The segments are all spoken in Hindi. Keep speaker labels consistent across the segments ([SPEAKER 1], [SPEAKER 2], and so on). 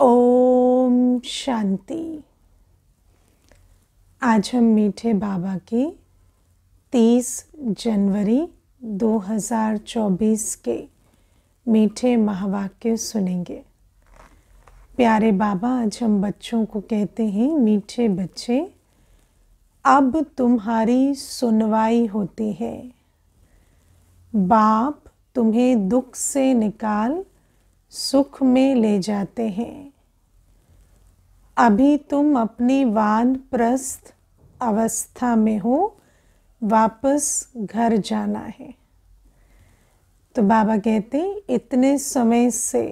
[SPEAKER 1] ओम शांति आज हम मीठे बाबा की 30 जनवरी 2024 के मीठे महावाक्य सुनेंगे प्यारे बाबा आज हम बच्चों को कहते हैं मीठे बच्चे अब तुम्हारी सुनवाई होती है बाप तुम्हें दुख से निकाल सुख में ले जाते हैं अभी तुम अपनी वान प्रस्थ अवस्था में हो वापस घर जाना है तो बाबा कहते इतने समय से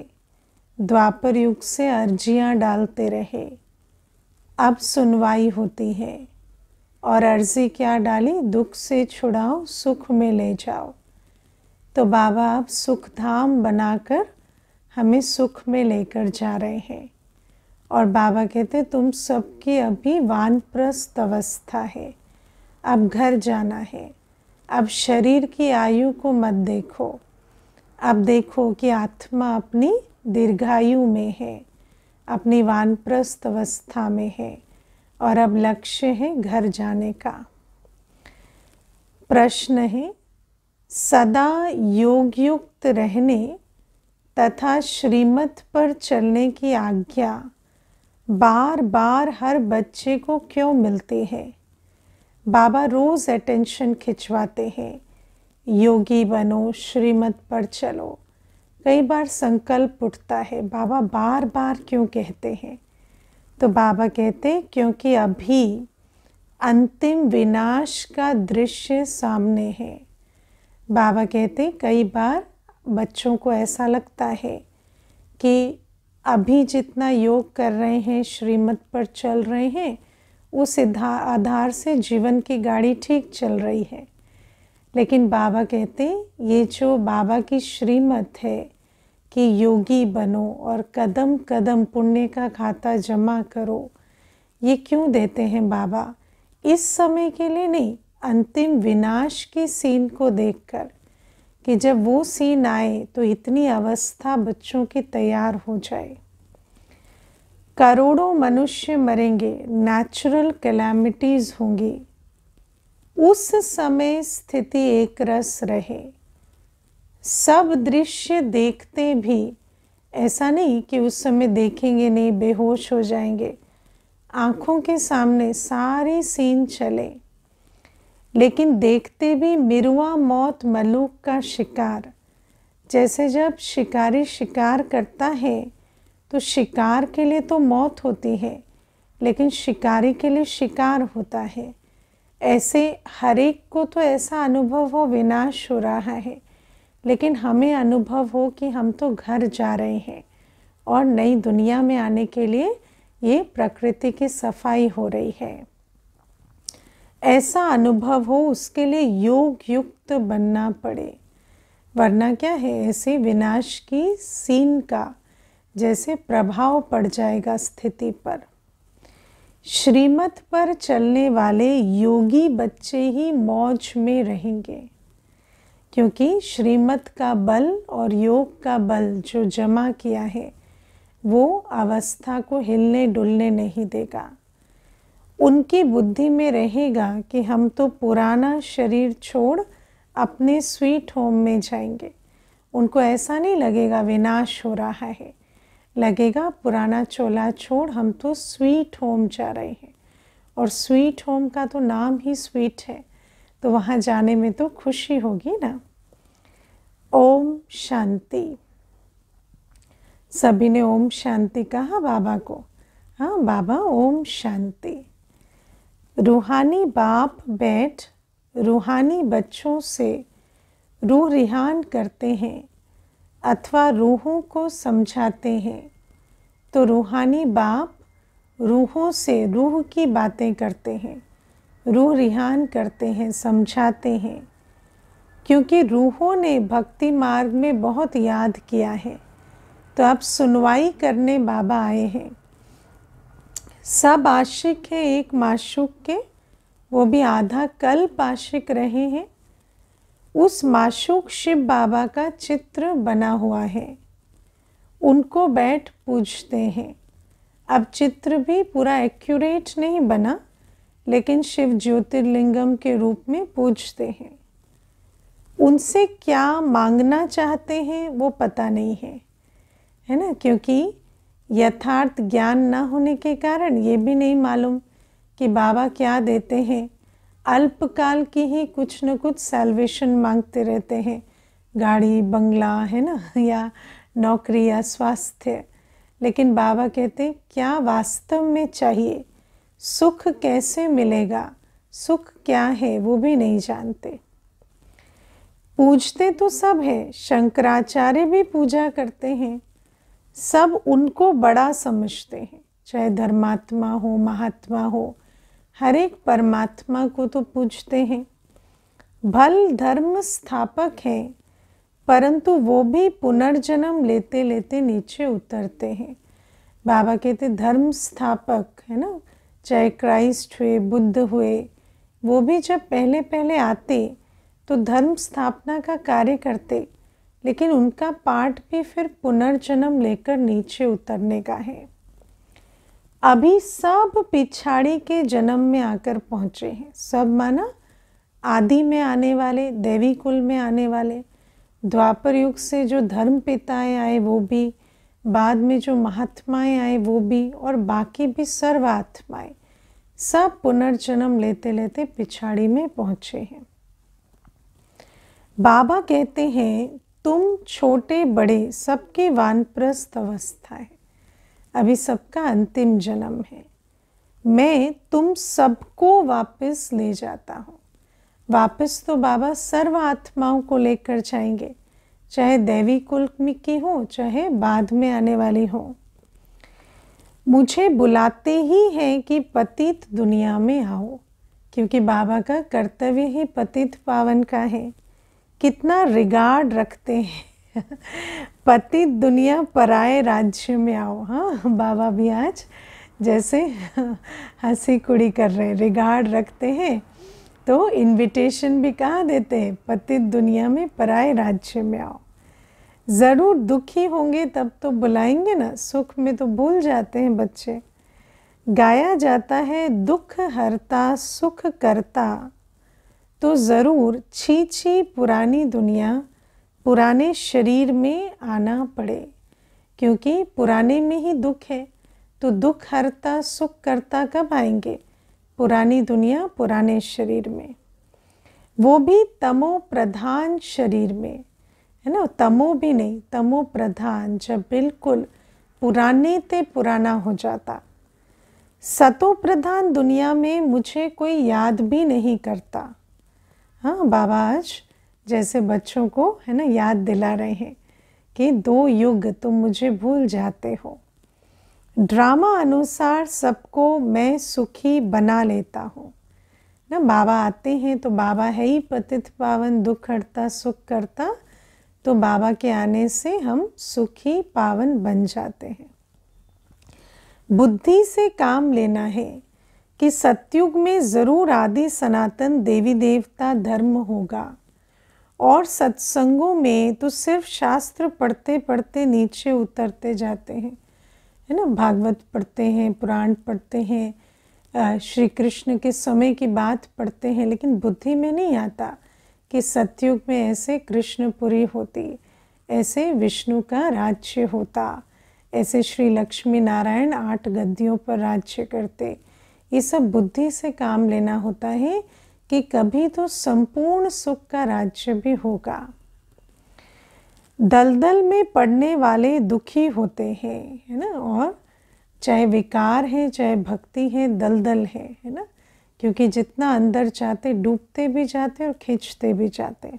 [SPEAKER 1] द्वापर युग से अर्जियां डालते रहे अब सुनवाई होती है और अर्जी क्या डाली दुख से छुड़ाओ सुख में ले जाओ तो बाबा अब सुख धाम बनाकर हमें सुख में लेकर जा रहे हैं और बाबा कहते तुम सबकी अभी प्रस्त अवस्था है अब घर जाना है अब शरीर की आयु को मत देखो अब देखो कि आत्मा अपनी दीर्घायु में है अपनी प्रस्त अवस्था में है और अब लक्ष्य है घर जाने का प्रश्न है सदा योगयुक्त रहने तथा श्रीमत पर चलने की आज्ञा बार बार हर बच्चे को क्यों मिलती है बाबा रोज़ अटेंशन खिंचवाते हैं योगी बनो श्रीमत पर चलो कई बार संकल्प उठता है बाबा बार बार क्यों कहते हैं तो बाबा कहते हैं क्योंकि अभी अंतिम विनाश का दृश्य सामने है बाबा कहते हैं कई बार बच्चों को ऐसा लगता है कि अभी जितना योग कर रहे हैं श्रीमत पर चल रहे हैं उस आधार से जीवन की गाड़ी ठीक चल रही है लेकिन बाबा कहते हैं ये जो बाबा की श्रीमत है कि योगी बनो और कदम कदम पुण्य का खाता जमा करो ये क्यों देते हैं बाबा इस समय के लिए नहीं अंतिम विनाश की सीन को देखकर कि जब वो सीन आए तो इतनी अवस्था बच्चों की तैयार हो जाए करोड़ों मनुष्य मरेंगे नेचुरल कैलामिटीज़ होंगी उस समय स्थिति एक रस रहे सब दृश्य देखते भी ऐसा नहीं कि उस समय देखेंगे नहीं बेहोश हो जाएंगे आँखों के सामने सारे सीन चले लेकिन देखते भी मिरुआ मौत मलूक का शिकार जैसे जब शिकारी शिकार करता है तो शिकार के लिए तो मौत होती है लेकिन शिकारी के लिए शिकार होता है ऐसे हर एक को तो ऐसा अनुभव हो विनाश हो रहा है लेकिन हमें अनुभव हो कि हम तो घर जा रहे हैं और नई दुनिया में आने के लिए ये प्रकृति की सफाई हो रही है ऐसा अनुभव हो उसके लिए योग युक्त बनना पड़े वरना क्या है ऐसे विनाश की सीन का जैसे प्रभाव पड़ जाएगा स्थिति पर श्रीमत पर चलने वाले योगी बच्चे ही मौज में रहेंगे क्योंकि श्रीमत का बल और योग का बल जो जमा किया है वो अवस्था को हिलने डुलने नहीं देगा उनकी बुद्धि में रहेगा कि हम तो पुराना शरीर छोड़ अपने स्वीट होम में जाएंगे उनको ऐसा नहीं लगेगा विनाश हो रहा है लगेगा पुराना चोला छोड़ हम तो स्वीट होम जा रहे हैं और स्वीट होम का तो नाम ही स्वीट है तो वहाँ जाने में तो खुशी होगी ना ओम शांति सभी ने ओम शांति कहा बाबा को हाँ बाबा ओम शांति रूहानी बाप बैठ रूहानी बच्चों से रूह रिहान करते हैं अथवा रूहों को समझाते हैं तो रूहानी बाप रूहों से रूह की बातें करते हैं रूह रिहान करते हैं समझाते हैं क्योंकि रूहों ने भक्ति मार्ग में बहुत याद किया है तो अब सुनवाई करने बाबा आए हैं सब आशिक है एक माशुक के वो भी आधा कल्प आशिक रहे हैं उस माशुक शिव बाबा का चित्र बना हुआ है उनको बैठ पूछते हैं अब चित्र भी पूरा एक्यूरेट नहीं बना लेकिन शिव ज्योतिर्लिंगम के रूप में पूछते हैं उनसे क्या मांगना चाहते हैं वो पता नहीं है है ना क्योंकि यथार्थ ज्ञान न होने के कारण ये भी नहीं मालूम कि बाबा क्या देते हैं अल्पकाल की ही कुछ न कुछ सेल्वेशन मांगते रहते हैं गाड़ी बंगला है ना या नौकरी या स्वास्थ्य लेकिन बाबा कहते क्या वास्तव में चाहिए सुख कैसे मिलेगा सुख क्या है वो भी नहीं जानते पूजते तो सब है शंकराचार्य भी पूजा करते हैं सब उनको बड़ा समझते हैं चाहे धर्मात्मा हो महात्मा हो हर एक परमात्मा को तो पूछते हैं भल धर्म स्थापक है परंतु वो भी पुनर्जन्म लेते लेते नीचे उतरते हैं बाबा कहते धर्म स्थापक है ना चाहे क्राइस्ट हुए बुद्ध हुए वो भी जब पहले पहले आते तो धर्म स्थापना का कार्य करते लेकिन उनका पार्ट भी फिर पुनर्जन्म लेकर नीचे उतरने का है अभी सब पिछाड़ी के जन्म में आकर पहुंचे हैं सब माना आदि में आने वाले देवी कुल में आने वाले द्वापर युग से जो धर्म पिताएँ आए वो भी बाद में जो महात्माएं आए वो भी और बाकी भी सर्वात्माएँ सब पुनर्जन्म लेते लेते पिछाड़ी में पहुँचे हैं बाबा कहते हैं तुम छोटे बड़े वान वानप्रस्थ अवस्था है अभी सबका अंतिम जन्म है मैं तुम सबको वापस ले जाता हूँ वापस तो बाबा सर्व आत्माओं को लेकर जाएंगे चाहे देवी कुल की हो चाहे बाद में आने वाली हो मुझे बुलाते ही हैं कि पतित दुनिया में आओ क्योंकि बाबा का कर्तव्य ही पतित पावन का है कितना रिगार्ड रखते हैं पति दुनिया पराए राज्य में आओ हाँ बाबा भी आज जैसे हंसी कुड़ी कर रहे हैं रिगार्ड रखते हैं तो इनविटेशन भी कहा देते हैं पति दुनिया में पराए राज्य में आओ ज़रूर दुखी होंगे तब तो बुलाएंगे ना सुख में तो भूल जाते हैं बच्चे गाया जाता है दुख हरता सुख करता तो ज़रूर छी छी पुरानी दुनिया पुराने शरीर में आना पड़े क्योंकि पुराने में ही दुख है तो दुख हरता सुख करता कब आएंगे पुरानी दुनिया पुराने शरीर में वो भी तमो प्रधान शरीर में है ना तमो भी नहीं तमो प्रधान जब बिल्कुल पुराने ते पुराना हो जाता सतो प्रधान दुनिया में मुझे कोई याद भी नहीं करता हाँ बाबा आज जैसे बच्चों को है ना याद दिला रहे हैं कि दो युग तुम मुझे भूल जाते हो ड्रामा अनुसार सबको मैं सुखी बना लेता हूँ ना बाबा आते हैं तो बाबा है ही पतित पावन दुख हड़ता सुख करता तो बाबा के आने से हम सुखी पावन बन जाते हैं बुद्धि से काम लेना है कि सत्युग में ज़रूर आदि सनातन देवी देवता धर्म होगा और सत्संगों में तो सिर्फ शास्त्र पढ़ते पढ़ते नीचे उतरते जाते हैं है ना भागवत पढ़ते हैं पुराण पढ़ते हैं श्री कृष्ण के समय की बात पढ़ते हैं लेकिन बुद्धि में नहीं आता कि सत्युग में ऐसे कृष्णपुरी होती ऐसे विष्णु का राज्य होता ऐसे श्री लक्ष्मी नारायण आठ गद्दियों पर राज्य करते ये सब बुद्धि से काम लेना होता है कि कभी तो संपूर्ण सुख का राज्य भी होगा दलदल में पड़ने वाले दुखी होते हैं है ना और चाहे विकार है चाहे भक्ति है दलदल है है ना क्योंकि जितना अंदर जाते डूबते भी जाते और खींचते भी जाते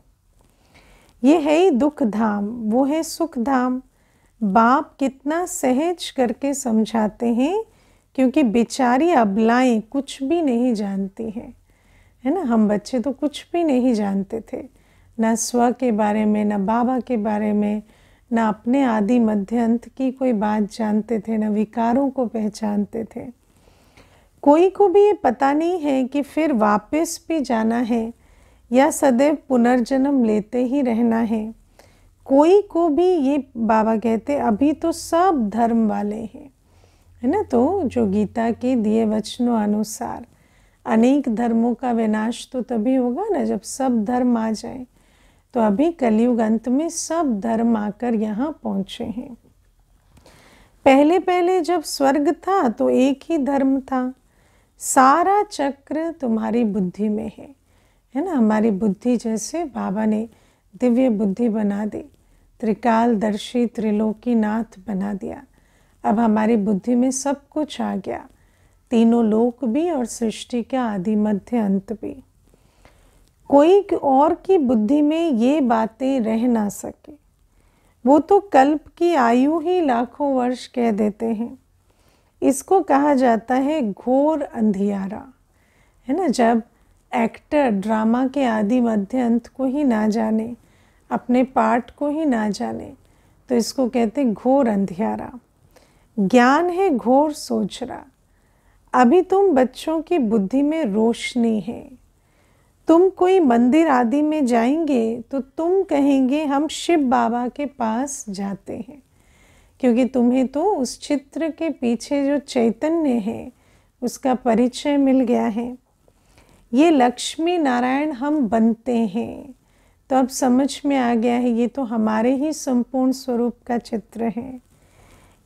[SPEAKER 1] ये है ही दुख धाम वो है सुख धाम बाप कितना सहज करके समझाते हैं क्योंकि बेचारी अबलाएँ कुछ भी नहीं जानती हैं है ना हम बच्चे तो कुछ भी नहीं जानते थे ना स्व के बारे में ना बाबा के बारे में ना अपने आदि मध्य अंत की कोई बात जानते थे ना विकारों को पहचानते थे कोई को भी ये पता नहीं है कि फिर वापस भी जाना है या सदैव पुनर्जन्म लेते ही रहना है कोई को भी ये बाबा कहते अभी तो सब धर्म वाले हैं है ना तो जो गीता के दिए वचनों अनुसार अनेक धर्मों का विनाश तो तभी होगा ना जब सब धर्म आ जाए तो अभी कलयुग अंत में सब धर्म आकर यहाँ पहुँचे हैं पहले पहले जब स्वर्ग था तो एक ही धर्म था सारा चक्र तुम्हारी बुद्धि में है है ना हमारी बुद्धि जैसे बाबा ने दिव्य बुद्धि बना दी त्रिकालदर्शी त्रिलोकीनाथ बना दिया अब हमारी बुद्धि में सब कुछ आ गया तीनों लोक भी और सृष्टि का आदि मध्य अंत भी कोई और की बुद्धि में ये बातें रह ना सके वो तो कल्प की आयु ही लाखों वर्ष कह देते हैं इसको कहा जाता है घोर अंधियारा है ना जब एक्टर ड्रामा के आदि मध्य अंत को ही ना जाने अपने पार्ट को ही ना जाने तो इसको कहते हैं घोर अंधियारा ज्ञान है घोर सोचरा अभी तुम बच्चों की बुद्धि में रोशनी है तुम कोई मंदिर आदि में जाएंगे तो तुम कहेंगे हम शिव बाबा के पास जाते हैं क्योंकि तुम्हें तो उस चित्र के पीछे जो चैतन्य है उसका परिचय मिल गया है ये लक्ष्मी नारायण हम बनते हैं तो अब समझ में आ गया है ये तो हमारे ही संपूर्ण स्वरूप का चित्र है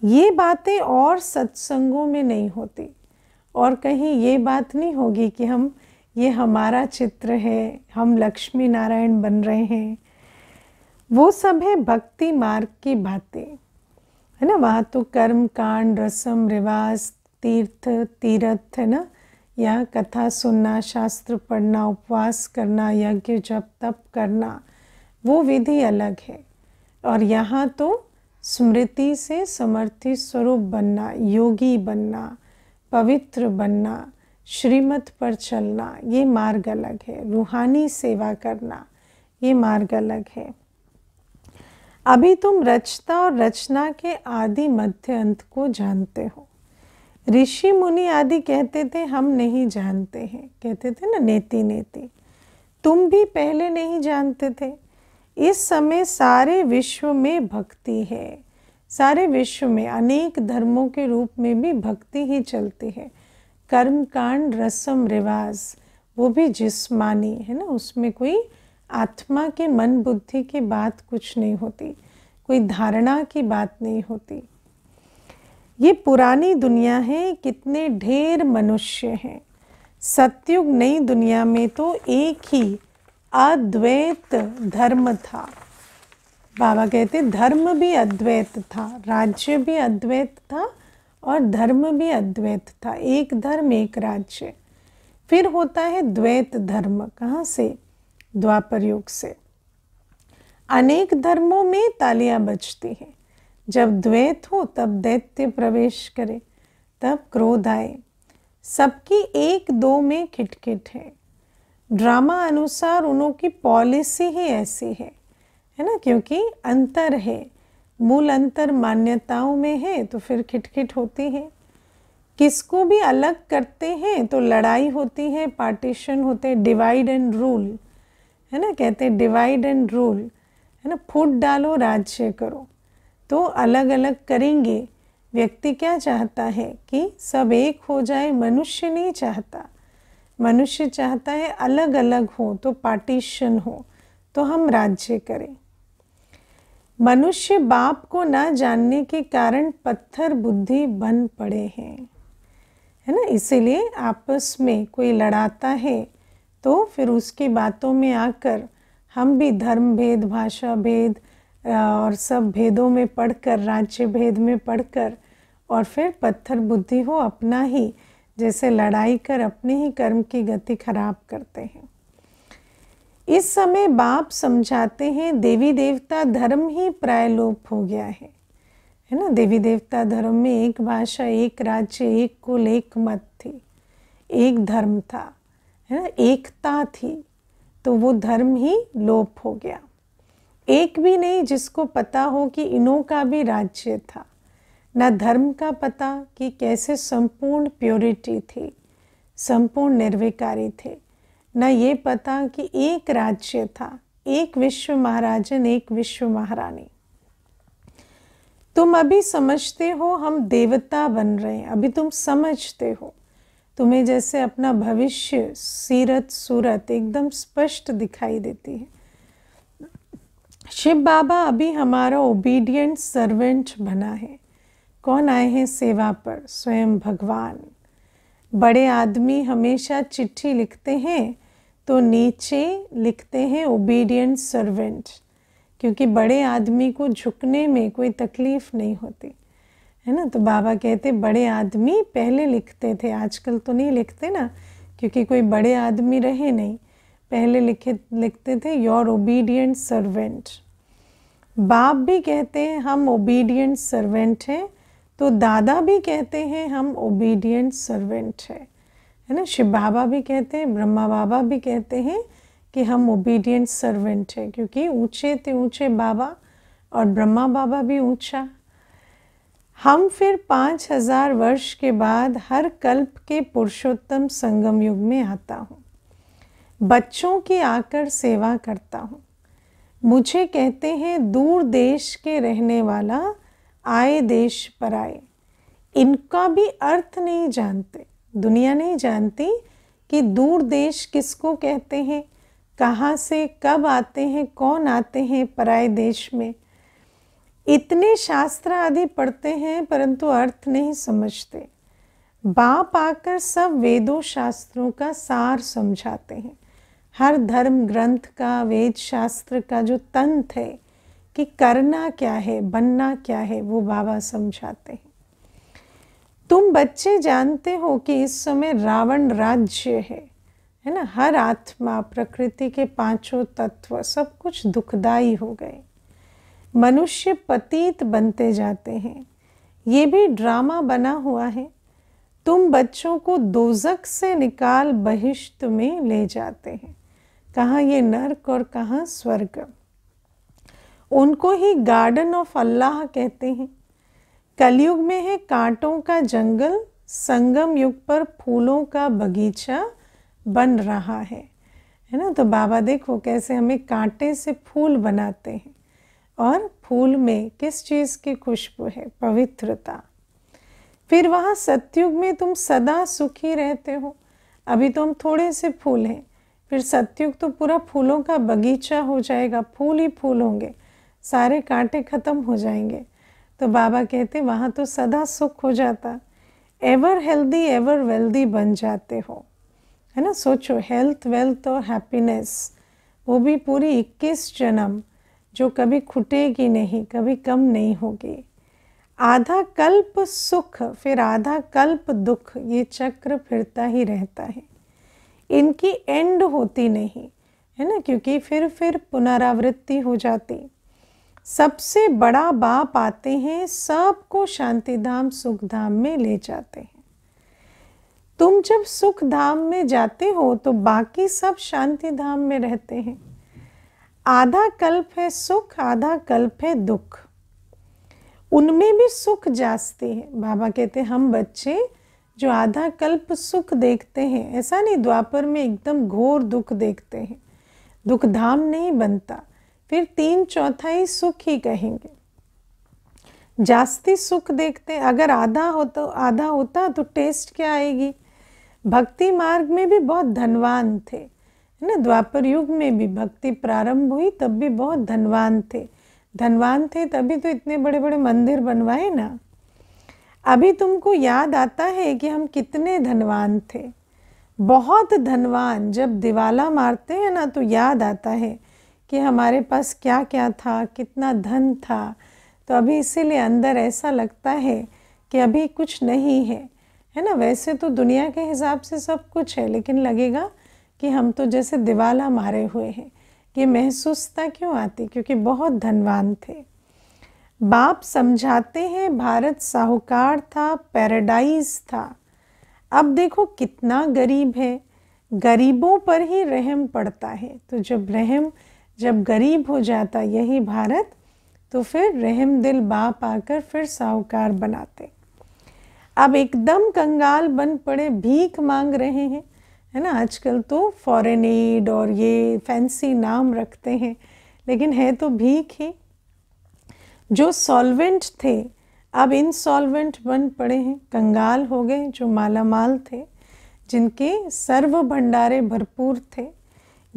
[SPEAKER 1] ये बातें और सत्संगों में नहीं होती और कहीं ये बात नहीं होगी कि हम ये हमारा चित्र है हम लक्ष्मी नारायण बन रहे हैं वो सब है भक्ति मार्ग की बातें है ना वहाँ तो कर्म कांड रसम रिवाज तीर्थ तीर्थ है ना या कथा सुनना शास्त्र पढ़ना उपवास करना यज्ञ जप तप करना वो विधि अलग है और यहाँ तो स्मृति से समर्थित स्वरूप बनना योगी बनना पवित्र बनना श्रीमत पर चलना ये मार्ग अलग है रूहानी सेवा करना ये मार्ग अलग है अभी तुम रचता और रचना के आदि मध्य अंत को जानते हो ऋषि मुनि आदि कहते थे हम नहीं जानते हैं कहते थे ना नेति नेति तुम भी पहले नहीं जानते थे इस समय सारे विश्व में भक्ति है सारे विश्व में अनेक धर्मों के रूप में भी भक्ति ही चलती है कर्म कांड रस्म रिवाज वो भी जिस्मानी है ना उसमें कोई आत्मा के मन बुद्धि की बात कुछ नहीं होती कोई धारणा की बात नहीं होती ये पुरानी दुनिया है कितने ढेर मनुष्य हैं सत्युग नई दुनिया में तो एक ही अद्वैत धर्म था बाबा कहते धर्म भी अद्वैत था राज्य भी अद्वैत था और धर्म भी अद्वैत था एक धर्म एक राज्य फिर होता है द्वैत धर्म कहाँ से द्वापर युग से अनेक धर्मों में तालियां बजती हैं जब द्वैत हो तब दैत्य प्रवेश करे तब क्रोध आए सबकी एक दो में खिटखिट है ड्रामा अनुसार उनकी पॉलिसी ही ऐसी है है ना क्योंकि अंतर है मूल अंतर मान्यताओं में है तो फिर खिटखिट होती है किसको भी अलग करते हैं तो लड़ाई होती है पार्टीशन होते हैं डिवाइड एंड रूल है ना कहते हैं डिवाइड एंड रूल है ना फूट डालो राज्य करो तो अलग अलग करेंगे व्यक्ति क्या चाहता है कि सब एक हो जाए मनुष्य नहीं चाहता मनुष्य चाहता है अलग अलग हो तो पार्टीशन हो तो हम राज्य करें मनुष्य बाप को ना जानने के कारण पत्थर बुद्धि बन पड़े हैं है ना इसीलिए आपस में कोई लड़ाता है तो फिर उसकी बातों में आकर हम भी धर्म भेद भाषा भेद और सब भेदों में पढ़कर राज्य भेद में पढ़कर और फिर पत्थर बुद्धि हो अपना ही जैसे लड़ाई कर अपने ही कर्म की गति खराब करते हैं इस समय बाप समझाते हैं देवी देवता धर्म ही प्रायलोप हो गया है है ना देवी देवता धर्म में एक भाषा एक राज्य एक कुल एक मत थी एक धर्म था है ना एकता थी तो वो धर्म ही लोप हो गया एक भी नहीं जिसको पता हो कि इनों का भी राज्य था न धर्म का पता कि कैसे संपूर्ण प्योरिटी थी संपूर्ण निर्विकारी थे न ये पता कि एक राज्य था एक विश्व महाराजन एक विश्व महारानी तुम अभी समझते हो हम देवता बन रहे हैं अभी तुम समझते हो तुम्हें जैसे अपना भविष्य सीरत सूरत एकदम स्पष्ट दिखाई देती है शिव बाबा अभी हमारा ओबीडियंट सर्वेंट बना है कौन आए हैं सेवा पर स्वयं भगवान बड़े आदमी हमेशा चिट्ठी लिखते हैं तो नीचे लिखते हैं ओबीडियंट सर्वेंट क्योंकि बड़े आदमी को झुकने में कोई तकलीफ़ नहीं होती है ना तो बाबा कहते बड़े आदमी पहले लिखते थे आजकल तो नहीं लिखते ना क्योंकि कोई बड़े आदमी रहे नहीं पहले लिखे लिखते थे योर ओबीडियंट सर्वेंट बाप भी कहते हैं हम ओबीडियंट सर्वेंट हैं तो दादा भी कहते हैं हम ओबीडियंट सर्वेंट है है ना शिव बाबा भी कहते हैं ब्रह्मा बाबा भी कहते हैं कि हम ओबीडियंट सर्वेंट है क्योंकि ऊंचे थे ऊंचे बाबा और ब्रह्मा बाबा भी ऊंचा हम फिर पाँच हजार वर्ष के बाद हर कल्प के पुरुषोत्तम संगम युग में आता हूँ बच्चों की आकर सेवा करता हूँ मुझे कहते हैं दूर देश के रहने वाला आए देश पर आए इनका भी अर्थ नहीं जानते दुनिया नहीं जानती कि दूर देश किसको कहते हैं कहाँ से कब आते हैं कौन आते हैं पराए देश में इतने शास्त्र आदि पढ़ते हैं परंतु अर्थ नहीं समझते बाप आकर सब वेदों शास्त्रों का सार समझाते हैं हर धर्म ग्रंथ का वेद शास्त्र का जो तंत है कि करना क्या है बनना क्या है वो बाबा समझाते हैं तुम बच्चे जानते हो कि इस समय रावण राज्य है है ना हर आत्मा प्रकृति के पांचों तत्व सब कुछ दुखदाई हो गए मनुष्य पतित बनते जाते हैं ये भी ड्रामा बना हुआ है तुम बच्चों को दोजक से निकाल बहिष्त में ले जाते हैं कहाँ ये नर्क और कहाँ स्वर्ग उनको ही गार्डन ऑफ अल्लाह कहते हैं कलयुग में है कांटों का जंगल संगम युग पर फूलों का बगीचा बन रहा है है ना तो बाबा देखो कैसे हमें कांटे से फूल बनाते हैं और फूल में किस चीज़ की खुशबू है पवित्रता फिर वहाँ सत्युग में तुम सदा सुखी रहते हो अभी तो हम थोड़े से फूल हैं फिर सत्युग तो पूरा फूलों का बगीचा हो जाएगा फूल ही फूल होंगे सारे कांटे खत्म हो जाएंगे तो बाबा कहते वहाँ तो सदा सुख हो जाता एवर हेल्दी एवर वेल्दी बन जाते हो है ना सोचो हेल्थ वेल्थ और हैप्पीनेस वो भी पूरी 21 जन्म जो कभी खुटेगी नहीं कभी कम नहीं होगी आधा कल्प सुख फिर आधा कल्प दुख ये चक्र फिरता ही रहता है इनकी एंड होती नहीं है ना क्योंकि फिर फिर पुनरावृत्ति हो जाती सबसे बड़ा बाप आते हैं सबको शांति धाम सुख धाम में ले जाते हैं तुम जब सुख धाम में जाते हो तो बाकी सब शांति धाम में रहते हैं आधा कल्प है सुख आधा कल्प है दुख उनमें भी सुख जाचते हैं बाबा कहते हैं हम बच्चे जो आधा कल्प सुख देखते हैं ऐसा नहीं द्वापर में एकदम घोर दुख देखते हैं दुख धाम नहीं बनता फिर तीन चौथाई सुख ही कहेंगे जास्ती सुख देखते अगर आधा हो तो आधा होता तो टेस्ट क्या आएगी भक्ति मार्ग में भी बहुत धनवान थे है ना द्वापर युग में भी भक्ति प्रारंभ हुई तब भी बहुत धनवान थे धनवान थे तभी तो इतने बड़े बड़े मंदिर बनवाए ना अभी तुमको याद आता है कि हम कितने धनवान थे बहुत धनवान जब दिवाला मारते हैं ना तो याद आता है कि हमारे पास क्या क्या था कितना धन था तो अभी इसीलिए अंदर ऐसा लगता है कि अभी कुछ नहीं है है ना वैसे तो दुनिया के हिसाब से सब कुछ है लेकिन लगेगा कि हम तो जैसे दिवाला मारे हुए हैं ये महसूसता क्यों आती क्योंकि बहुत धनवान थे बाप समझाते हैं भारत साहूकार था पैराडाइज था अब देखो कितना गरीब है गरीबों पर ही रहम पड़ता है तो जब रहम जब गरीब हो जाता यही भारत तो फिर रहम दिल बाप आकर फिर साहूकार बनाते अब एकदम कंगाल बन पड़े भीख मांग रहे हैं है ना आजकल तो फॉरेन एड और ये फैंसी नाम रखते हैं लेकिन है तो भीख ही जो सॉल्वेंट थे अब इनसॉल्वेंट बन पड़े हैं कंगाल हो गए जो मालामाल थे जिनके सर्व भंडारे भरपूर थे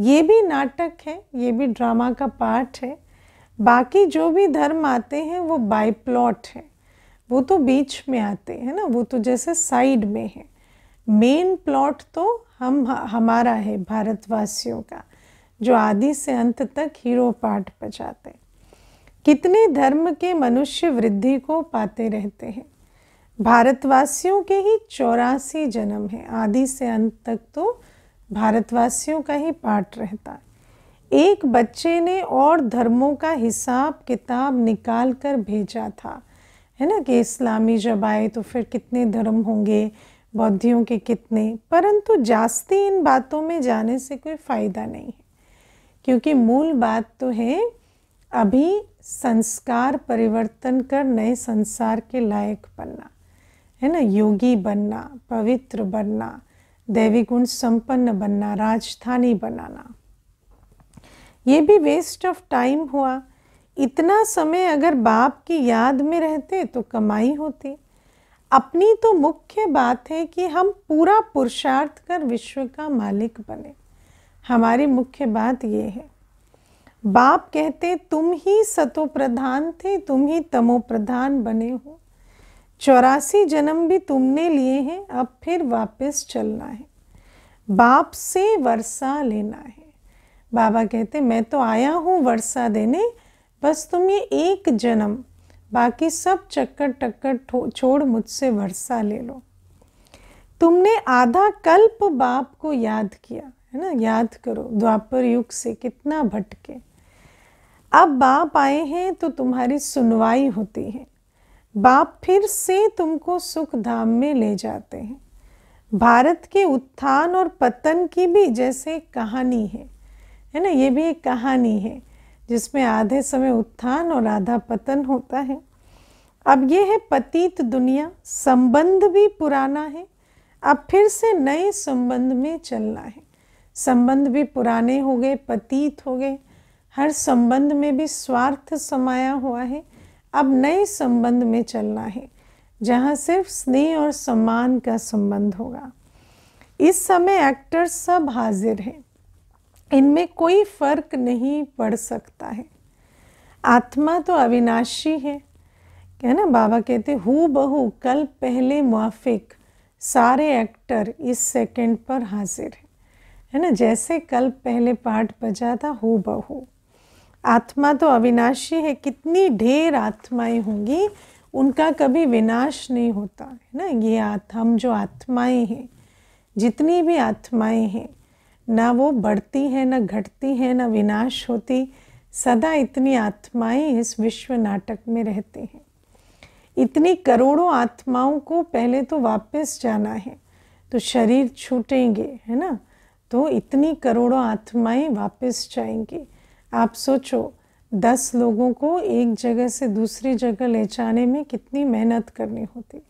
[SPEAKER 1] ये भी नाटक है ये भी ड्रामा का पार्ट है बाकी जो भी धर्म आते हैं वो बाय प्लॉट है वो तो बीच में आते हैं ना वो तो जैसे साइड में है मेन प्लॉट तो हम हमारा है भारतवासियों का जो आदि से अंत तक हीरो पाठ बजाते कितने धर्म के मनुष्य वृद्धि को पाते रहते हैं भारतवासियों के ही चौरासी जन्म हैं आदि से अंत तक तो भारतवासियों का ही पाठ रहता है एक बच्चे ने और धर्मों का हिसाब किताब निकाल कर भेजा था है ना कि इस्लामी जब आए तो फिर कितने धर्म होंगे बौद्धियों के कितने परंतु जास्ती इन बातों में जाने से कोई फ़ायदा नहीं है क्योंकि मूल बात तो है अभी संस्कार परिवर्तन कर नए संसार के लायक बनना है ना योगी बनना पवित्र बनना दैवी गुण संपन्न बनना राजधानी बनाना ये भी वेस्ट ऑफ टाइम हुआ इतना समय अगर बाप की याद में रहते तो कमाई होती अपनी तो मुख्य बात है कि हम पूरा पुरुषार्थ कर विश्व का मालिक बने हमारी मुख्य बात ये है बाप कहते तुम ही सतो प्रधान थे तुम ही तमो प्रधान बने हो चौरासी जन्म भी तुमने लिए हैं अब फिर वापस चलना है बाप से वर्षा लेना है बाबा कहते मैं तो आया हूँ वर्षा देने बस तुम ये एक जन्म बाकी सब चक्कर टक्कर छोड़ मुझसे वर्षा ले लो तुमने आधा कल्प बाप को याद किया है ना याद करो द्वापर युग से कितना भटके अब बाप आए हैं तो तुम्हारी सुनवाई होती है बाप फिर से तुमको सुख धाम में ले जाते हैं भारत के उत्थान और पतन की भी जैसे कहानी है है ना ये भी एक कहानी है जिसमें आधे समय उत्थान और आधा पतन होता है अब ये है पतित दुनिया संबंध भी पुराना है अब फिर से नए संबंध में चलना है संबंध भी पुराने हो गए पतित हो गए हर संबंध में भी स्वार्थ समाया हुआ है अब नए संबंध में चलना है जहाँ सिर्फ स्नेह और सम्मान का संबंध होगा इस समय एक्टर सब हाजिर हैं इनमें कोई फर्क नहीं पड़ सकता है आत्मा तो अविनाशी है क्या ना बाबा कहते हु बहू कल पहले मुआफिक सारे एक्टर इस सेकंड पर हाजिर हैं है ना जैसे कल पहले पार्ट बजा था हु बहू आत्मा तो अविनाशी है कितनी ढेर आत्माएं होंगी उनका कभी विनाश नहीं होता है ना ये आत, हम जो आत्माएं हैं जितनी भी आत्माएं हैं ना वो बढ़ती हैं ना घटती हैं ना विनाश होती सदा इतनी आत्माएं इस विश्व नाटक में रहती हैं इतनी करोड़ों आत्माओं को पहले तो वापस जाना है तो शरीर छूटेंगे है ना तो इतनी करोड़ों आत्माएं वापस जाएंगी आप सोचो दस लोगों को एक जगह से दूसरी जगह ले जाने में कितनी मेहनत करनी होती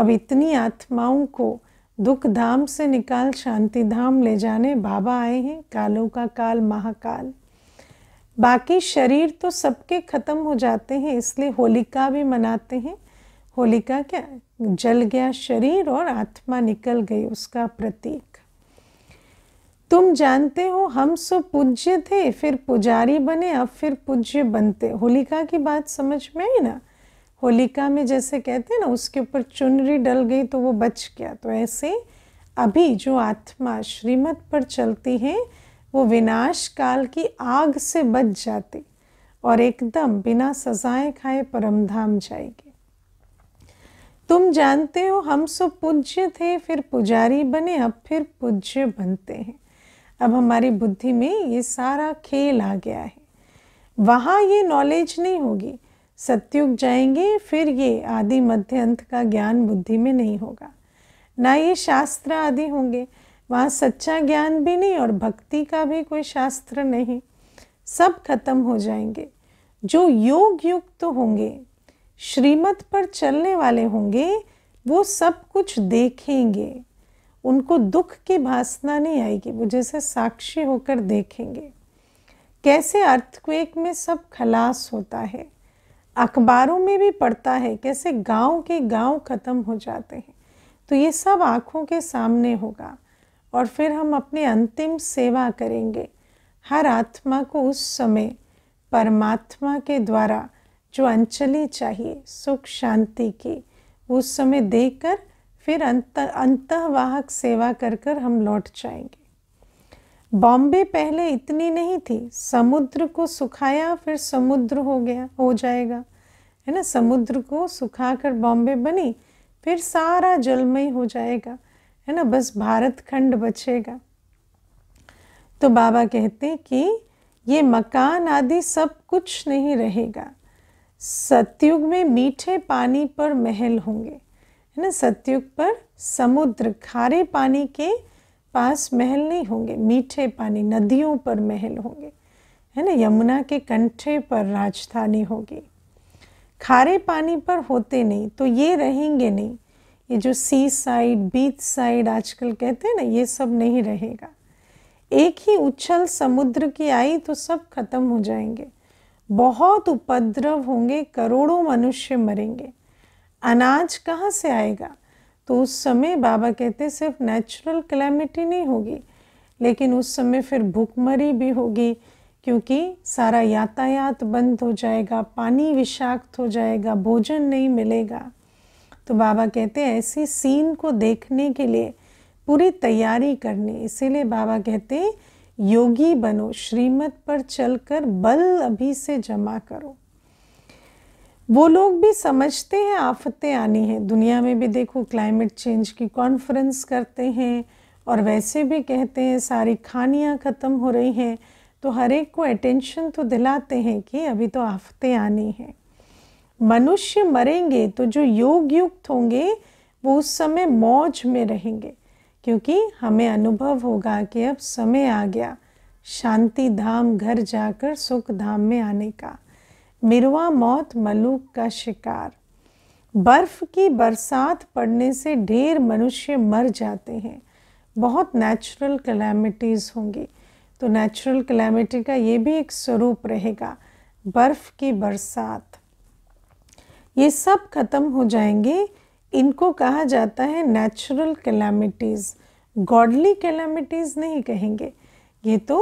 [SPEAKER 1] अब इतनी आत्माओं को दुख धाम से निकाल शांति धाम ले जाने बाबा आए हैं कालों का काल महाकाल बाकी शरीर तो सबके ख़त्म हो जाते हैं इसलिए होलिका भी मनाते हैं होलिका क्या जल गया शरीर और आत्मा निकल गई उसका प्रतीक तुम जानते हो हम सो पूज्य थे फिर पुजारी बने अब फिर पूज्य बनते होलिका की बात समझ में आई ना होलिका में जैसे कहते हैं ना उसके ऊपर चुनरी डल गई तो वो बच गया तो ऐसे अभी जो आत्मा श्रीमत पर चलती है वो विनाश काल की आग से बच जाती और एकदम बिना सजाएं खाए परमधाम जाएगी तुम जानते हो हम सो पूज्य थे फिर पुजारी बने अब फिर पूज्य बनते हैं अब हमारी बुद्धि में ये सारा खेल आ गया है वहाँ ये नॉलेज नहीं होगी सत्युग जाएंगे फिर ये आदि मध्य अंत का ज्ञान बुद्धि में नहीं होगा ना ये शास्त्र आदि होंगे वहाँ सच्चा ज्ञान भी नहीं और भक्ति का भी कोई शास्त्र नहीं सब खत्म हो जाएंगे जो योग युक्त तो होंगे श्रीमत पर चलने वाले होंगे वो सब कुछ देखेंगे उनको दुख की भासना नहीं आएगी वो जैसे साक्षी होकर देखेंगे कैसे अर्थक्वेक में सब खलास होता है अखबारों में भी पड़ता है कैसे गांव के गांव ख़त्म हो जाते हैं तो ये सब आँखों के सामने होगा और फिर हम अपने अंतिम सेवा करेंगे हर आत्मा को उस समय परमात्मा के द्वारा जो अंचली चाहिए सुख शांति की उस समय देकर फिर अंत अंतवाहक सेवा कर कर हम लौट जाएंगे बॉम्बे पहले इतनी नहीं थी समुद्र को सुखाया फिर समुद्र हो गया हो जाएगा है ना समुद्र को सुखा कर बॉम्बे बनी फिर सारा जलमय हो जाएगा है ना बस भारत खंड बचेगा तो बाबा कहते कि ये मकान आदि सब कुछ नहीं रहेगा सतयुग में मीठे पानी पर महल होंगे है ना सतयुग पर समुद्र खारे पानी के पास महल नहीं होंगे मीठे पानी नदियों पर महल होंगे है ना यमुना के कंठे पर राजधानी होगी खारे पानी पर होते नहीं तो ये रहेंगे नहीं ये जो सी साइड बीच साइड आजकल कहते हैं ना ये सब नहीं रहेगा एक ही उछल समुद्र की आई तो सब खत्म हो जाएंगे बहुत उपद्रव होंगे करोड़ों मनुष्य मरेंगे अनाज कहाँ से आएगा तो उस समय बाबा कहते सिर्फ नेचुरल क्लैमिटी नहीं होगी लेकिन उस समय फिर भूखमरी भी होगी क्योंकि सारा यातायात बंद हो जाएगा पानी विषाक्त हो जाएगा भोजन नहीं मिलेगा तो बाबा कहते हैं ऐसी सीन को देखने के लिए पूरी तैयारी करनी इसीलिए बाबा कहते योगी बनो श्रीमत पर चलकर बल अभी से जमा करो वो लोग भी समझते हैं आफतें आनी हैं दुनिया में भी देखो क्लाइमेट चेंज की कॉन्फ्रेंस करते हैं और वैसे भी कहते हैं सारी खानियाँ ख़त्म हो रही हैं तो हर एक को अटेंशन तो दिलाते हैं कि अभी तो आफतें आनी हैं मनुष्य मरेंगे तो जो योग युक्त होंगे वो उस समय मौज में रहेंगे क्योंकि हमें अनुभव होगा कि अब समय आ गया शांति धाम घर जाकर सुख धाम में आने का मिरवा मौत मलूक का शिकार बर्फ़ की बरसात पड़ने से ढेर मनुष्य मर जाते हैं बहुत नेचुरल कलेमिटीज़ होंगी तो नेचुरल कलेमिटी का ये भी एक स्वरूप रहेगा बर्फ़ की बरसात ये सब ख़त्म हो जाएंगे इनको कहा जाता है नेचुरल कलेमिटीज़ गॉडली कैलामिटीज़ नहीं कहेंगे ये तो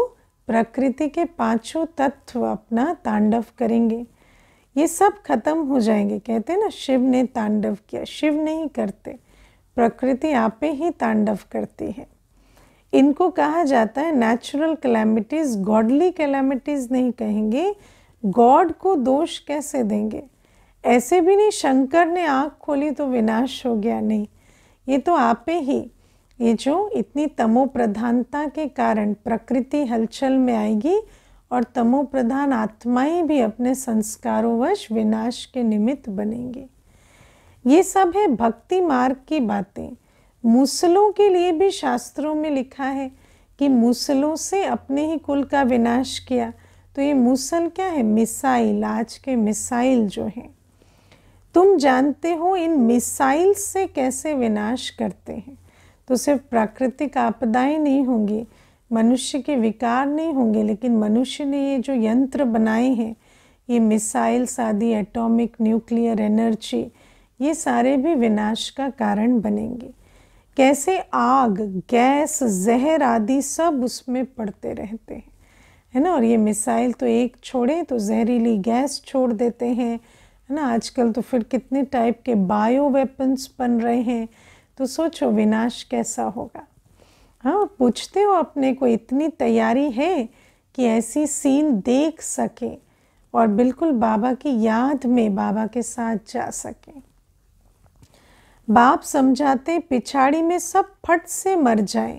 [SPEAKER 1] प्रकृति के पांचों तत्व अपना तांडव करेंगे ये सब खत्म हो जाएंगे कहते हैं ना शिव ने तांडव किया शिव नहीं करते प्रकृति आपे ही तांडव करती है इनको कहा जाता है नेचुरल कैलामिटीज़ गॉडली कैलामिटीज़ नहीं कहेंगे गॉड को दोष कैसे देंगे ऐसे भी नहीं शंकर ने आँख खोली तो विनाश हो गया नहीं ये तो आपे ही ये जो इतनी तमो प्रधानता के कारण प्रकृति हलचल में आएगी और तमो प्रधान आत्माएं भी अपने संस्कारोवश विनाश के निमित्त बनेंगे ये सब है भक्ति मार्ग की बातें मूसलों के लिए भी शास्त्रों में लिखा है कि मूसलों से अपने ही कुल का विनाश किया तो ये मूसल क्या है मिसाइल आज के मिसाइल जो हैं तुम जानते हो इन मिसाइल से कैसे विनाश करते हैं तो सिर्फ प्राकृतिक आपदाएं नहीं होंगी मनुष्य के विकार नहीं होंगे लेकिन मनुष्य ने ये जो यंत्र बनाए हैं ये मिसाइल्स आदि एटॉमिक न्यूक्लियर एनर्जी ये सारे भी विनाश का कारण बनेंगे कैसे आग गैस जहर आदि सब उसमें पड़ते रहते हैं है ना और ये मिसाइल तो एक छोड़े तो जहरीली गैस छोड़ देते हैं है ना आजकल तो फिर कितने टाइप के बायो वेपन्स बन रहे हैं तो सोचो विनाश कैसा होगा हाँ पूछते हो अपने को इतनी तैयारी है कि ऐसी सीन देख सके और बिल्कुल बाबा की याद में बाबा के साथ जा सके बाप समझाते पिछाड़ी में सब फट से मर जाए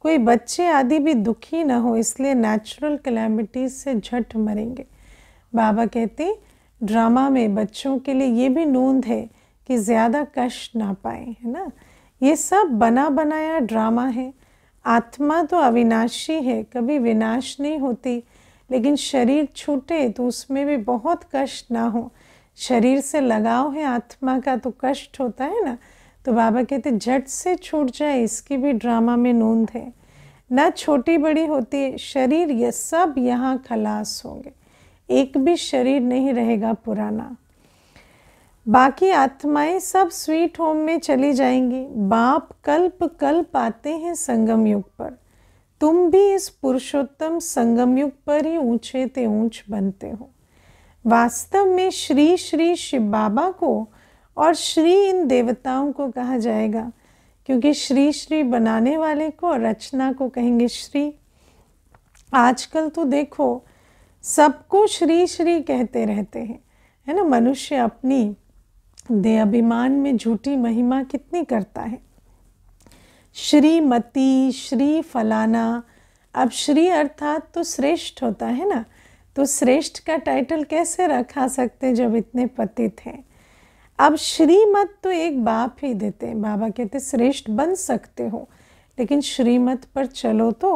[SPEAKER 1] कोई बच्चे आदि भी दुखी ना हो इसलिए नेचुरल कैलेमिटीज से झट मरेंगे बाबा कहते ड्रामा में बच्चों के लिए ये भी नोंद है कि ज़्यादा कष्ट ना पाए है ना ये सब बना बनाया ड्रामा है आत्मा तो अविनाशी है कभी विनाश नहीं होती लेकिन शरीर छूटे तो उसमें भी बहुत कष्ट ना हो शरीर से लगाव है आत्मा का तो कष्ट होता है ना तो बाबा कहते झट से छूट जाए इसकी भी ड्रामा में नूंद है ना छोटी बड़ी होती है शरीर ये सब यहाँ खलास होंगे एक भी शरीर नहीं रहेगा पुराना बाकी आत्माएं सब स्वीट होम में चली जाएंगी बाप कल्प कल्प आते हैं संगम युग पर तुम भी इस पुरुषोत्तम संगम युग पर ही ऊंचे ते ऊंच बनते हो वास्तव में श्री श्री शिव बाबा को और श्री इन देवताओं को कहा जाएगा क्योंकि श्री श्री बनाने वाले को और रचना को कहेंगे श्री आजकल तो देखो सबको श्री श्री कहते रहते हैं है ना मनुष्य अपनी दे अभिमान में झूठी महिमा कितनी करता है श्रीमती श्री फलाना अब श्री अर्थात तो श्रेष्ठ होता है ना तो श्रेष्ठ का टाइटल कैसे रखा सकते जब इतने पतित हैं अब श्रीमत तो एक बाप ही देते हैं बाबा कहते श्रेष्ठ बन सकते हो लेकिन श्रीमत पर चलो तो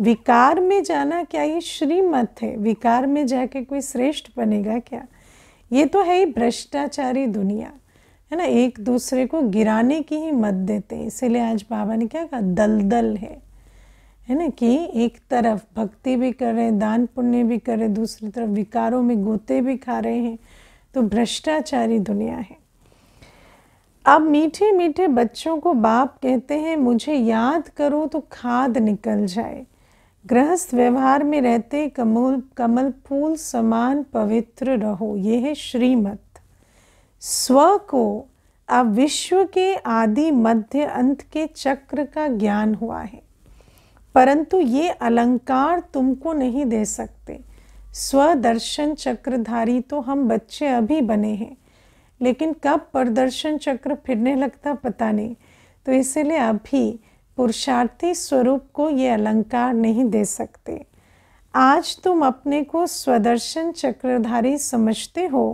[SPEAKER 1] विकार में जाना क्या ये श्रीमत है विकार में जाके कोई श्रेष्ठ बनेगा क्या ये तो है ही भ्रष्टाचारी दुनिया है ना एक दूसरे को गिराने की ही मत देते इसीलिए आज बाबा ने क्या कहा दलदल है है ना कि एक तरफ भक्ति भी कर रहे हैं दान पुण्य भी कर रहे हैं दूसरी तरफ विकारों में गोते भी खा रहे हैं तो भ्रष्टाचारी दुनिया है अब मीठे मीठे बच्चों को बाप कहते हैं मुझे याद करो तो खाद निकल जाए गृहस्थ व्यवहार में रहते कमल कमल फूल समान पवित्र रहो ये है श्रीमत स्व को अब विश्व के आदि मध्य अंत के चक्र का ज्ञान हुआ है परंतु ये अलंकार तुमको नहीं दे सकते स्वदर्शन चक्रधारी तो हम बच्चे अभी बने हैं लेकिन कब प्रदर्शन चक्र फिरने लगता पता नहीं तो इसलिए अभी पुरुषार्थी स्वरूप को ये अलंकार नहीं दे सकते आज तुम अपने को स्वदर्शन चक्रधारी समझते हो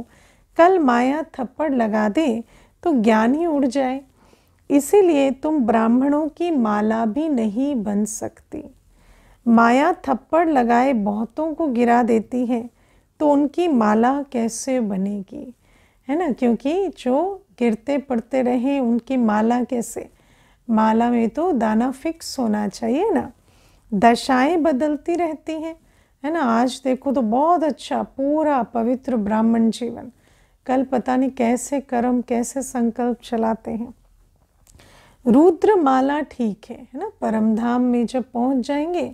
[SPEAKER 1] कल माया थप्पड़ लगा दे तो ज्ञान ही उड़ जाए इसीलिए तुम ब्राह्मणों की माला भी नहीं बन सकती माया थप्पड़ लगाए बहुतों को गिरा देती है तो उनकी माला कैसे बनेगी है ना क्योंकि जो गिरते पड़ते रहे उनकी माला कैसे माला में तो दाना फिक्स होना चाहिए ना दशाएं बदलती रहती हैं है ना आज देखो तो बहुत अच्छा पूरा पवित्र ब्राह्मण जीवन कल पता नहीं कैसे कर्म कैसे संकल्प चलाते हैं रुद्र माला ठीक है है ना परमधाम में जब पहुंच जाएंगे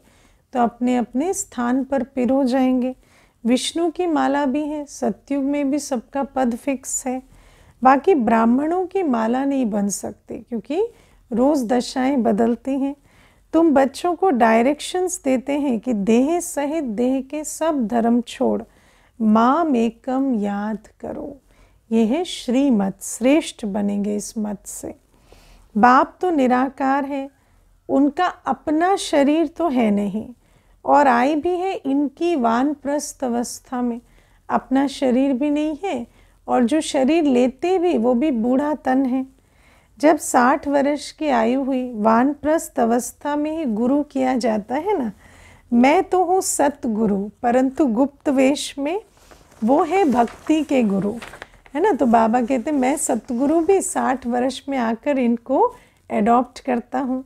[SPEAKER 1] तो अपने अपने स्थान पर पिरो जाएंगे विष्णु की माला भी है सत्युग में भी सबका पद फिक्स है बाकी ब्राह्मणों की माला नहीं बन सकती क्योंकि रोज़ दशाएं बदलती हैं तुम बच्चों को डायरेक्शंस देते हैं कि देह सहित देह के सब धर्म छोड़ में कम याद करो ये है श्रीमत श्रेष्ठ बनेंगे इस मत से बाप तो निराकार है उनका अपना शरीर तो है नहीं और आई भी है इनकी वानप्रस्थ अवस्था में अपना शरीर भी नहीं है और जो शरीर लेते भी वो भी बूढ़ा तन है जब साठ वर्ष की आयु हुई वानप्रस्थ अवस्था में ही गुरु किया जाता है ना मैं तो हूँ सतगुरु परंतु गुप्त वेश में वो है भक्ति के गुरु है ना तो बाबा कहते मैं सतगुरु भी साठ वर्ष में आकर इनको एडॉप्ट करता हूँ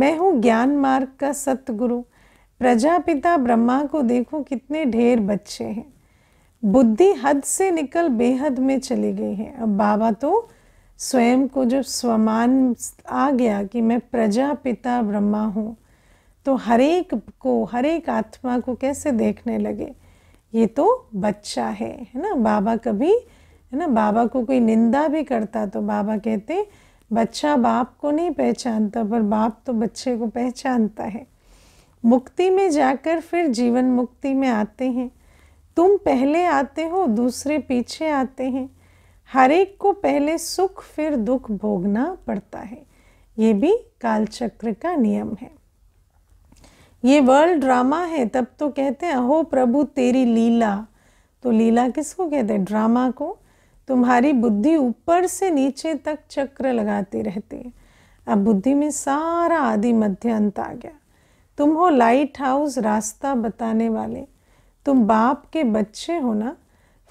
[SPEAKER 1] मैं हूँ ज्ञान मार्ग का सतगुरु प्रजापिता ब्रह्मा को देखो कितने ढेर बच्चे हैं बुद्धि हद से निकल बेहद में चली गई है अब बाबा तो स्वयं को जब स्वमान आ गया कि मैं प्रजापिता ब्रह्मा हूँ तो हरेक को हरेक आत्मा को कैसे देखने लगे ये तो बच्चा है है ना बाबा कभी है ना बाबा को कोई निंदा भी करता तो बाबा कहते बच्चा बाप को नहीं पहचानता पर बाप तो बच्चे को पहचानता है मुक्ति में जाकर फिर जीवन मुक्ति में आते हैं तुम पहले आते हो दूसरे पीछे आते हैं हर एक को पहले सुख फिर दुख भोगना पड़ता है ये भी कालचक्र का नियम है ये वर्ल्ड ड्रामा है तब तो कहते हैं अहो प्रभु तेरी लीला तो लीला किसको कहते हैं ड्रामा को तुम्हारी बुद्धि ऊपर से नीचे तक चक्र लगाती रहती है अब बुद्धि में सारा आदि मध्य अंत आ गया तुम हो लाइट हाउस रास्ता बताने वाले तुम बाप के बच्चे हो ना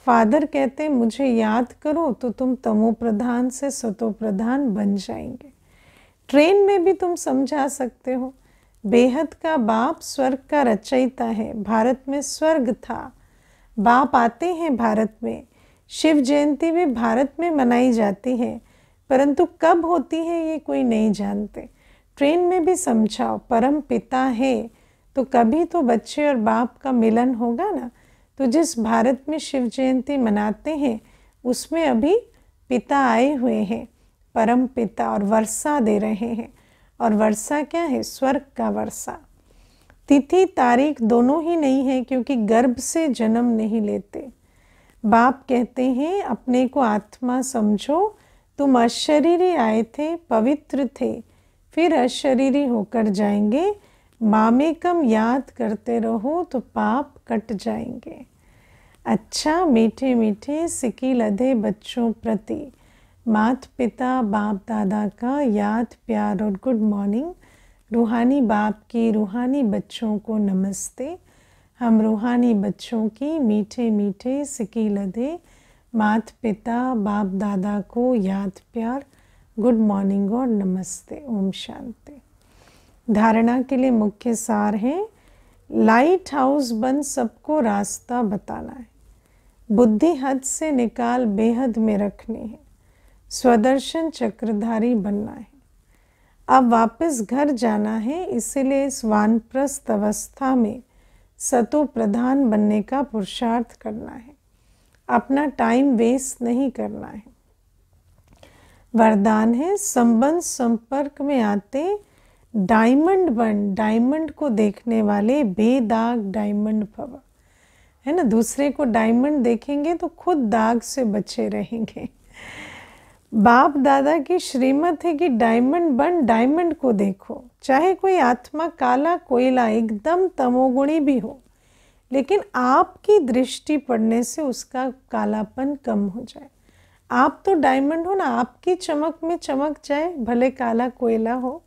[SPEAKER 1] फादर कहते मुझे याद करो तो तुम तमो प्रधान से सतो प्रधान बन जाएंगे ट्रेन में भी तुम समझा सकते हो बेहद का बाप स्वर्ग का रचयिता है भारत में स्वर्ग था बाप आते हैं भारत में शिव जयंती भी भारत में मनाई जाती है परंतु कब होती है ये कोई नहीं जानते ट्रेन में भी समझाओ परम पिता है तो कभी तो बच्चे और बाप का मिलन होगा ना तो जिस भारत में शिव जयंती मनाते हैं उसमें अभी पिता आए हुए हैं परम पिता और वर्षा दे रहे हैं और वर्षा क्या है स्वर्ग का वर्षा तिथि तारीख दोनों ही नहीं है क्योंकि गर्भ से जन्म नहीं लेते बाप कहते हैं अपने को आत्मा समझो तुम अशरीरी आए थे पवित्र थे फिर अशरीरी होकर जाएंगे मामेकम याद करते रहो तो पाप कट जाएंगे अच्छा मीठे मीठे सिकी लदे बच्चों प्रति मात पिता बाप दादा का याद प्यार और गुड मॉर्निंग रूहानी बाप की रूहानी बच्चों को नमस्ते हम रूहानी बच्चों की मीठे मीठे सिकी लदे मात पिता बाप दादा को याद प्यार गुड मॉर्निंग और नमस्ते ओम शांति धारणा के लिए मुख्य सार है लाइट हाउस बन सबको रास्ता बताना है बुद्धि हद से निकाल बेहद में रखने हैं स्वदर्शन चक्रधारी बनना है अब वापस घर जाना है इसीलिए स्वानप्रस्थ अवस्था में सतो प्रधान बनने का पुरुषार्थ करना है अपना टाइम वेस्ट नहीं करना है वरदान है संबंध संपर्क में आते डायमंड बन डायमंड को देखने वाले बेदाग डायमंड भव है ना दूसरे को डायमंड देखेंगे तो खुद दाग से बचे रहेंगे बाप दादा की श्रीमत है कि डायमंड बन डायमंड को देखो चाहे कोई आत्मा काला कोयला एकदम तमोगुणी भी हो लेकिन आपकी दृष्टि पड़ने से उसका कालापन कम हो जाए आप तो डायमंड हो ना आपकी चमक में चमक जाए भले काला कोयला हो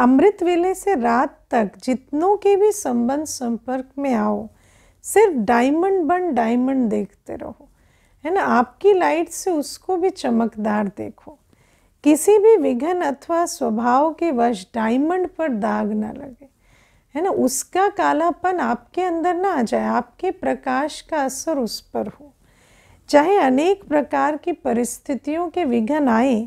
[SPEAKER 1] अमृत वेले से रात तक जितनों के भी संबंध संपर्क में आओ सिर्फ डायमंड बन डायमंड देखते रहो है ना आपकी लाइट से उसको भी चमकदार देखो किसी भी विघन अथवा स्वभाव के वश डायमंड पर दाग ना लगे है ना उसका कालापन आपके अंदर ना आ जाए आपके प्रकाश का असर उस पर हो चाहे अनेक प्रकार की परिस्थितियों के विघन आए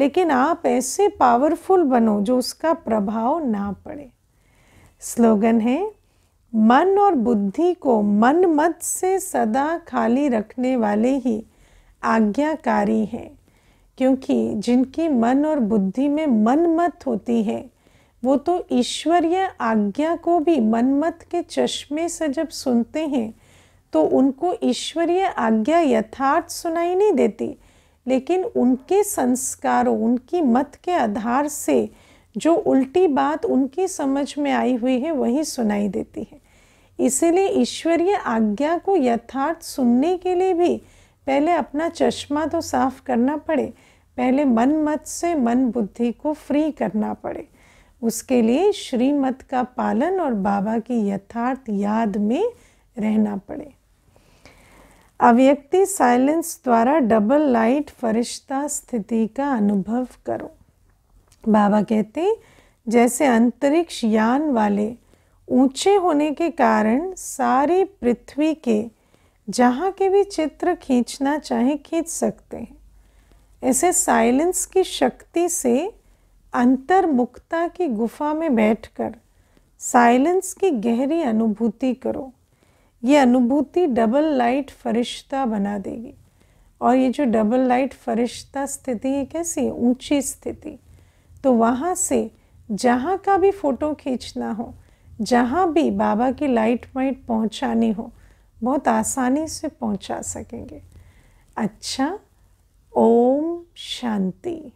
[SPEAKER 1] लेकिन आप ऐसे पावरफुल बनो जो उसका प्रभाव ना पड़े स्लोगन है मन और बुद्धि को मन मत से सदा खाली रखने वाले ही आज्ञाकारी हैं क्योंकि जिनकी मन और बुद्धि में मनमत होती है वो तो ईश्वरीय आज्ञा को भी मनमत के चश्मे से जब सुनते हैं तो उनको ईश्वरीय आज्ञा यथार्थ सुनाई नहीं देती लेकिन उनके संस्कारों उनकी मत के आधार से जो उल्टी बात उनकी समझ में आई हुई है वही सुनाई देती है इसीलिए ईश्वरीय आज्ञा को यथार्थ सुनने के लिए भी पहले अपना चश्मा तो साफ करना पड़े पहले मन मत से मन बुद्धि को फ्री करना पड़े उसके लिए श्रीमत का पालन और बाबा की यथार्थ याद में रहना पड़े अव्यक्ति साइलेंस द्वारा डबल लाइट फरिश्ता स्थिति का अनुभव करो बाबा कहते जैसे अंतरिक्ष यान वाले ऊंचे होने के कारण सारी पृथ्वी के जहाँ के भी चित्र खींचना चाहे खींच सकते हैं ऐसे साइलेंस की शक्ति से अंतर्मुक्ता की गुफा में बैठकर साइलेंस की गहरी अनुभूति करो ये अनुभूति डबल लाइट फरिश्ता बना देगी और ये जो डबल लाइट फरिश्ता स्थिति है कैसी ऊंची स्थिति तो वहाँ से जहाँ का भी फ़ोटो खींचना हो जहाँ भी बाबा की लाइट वाइट पहुँचानी हो बहुत आसानी से पहुँचा सकेंगे अच्छा ओम शांति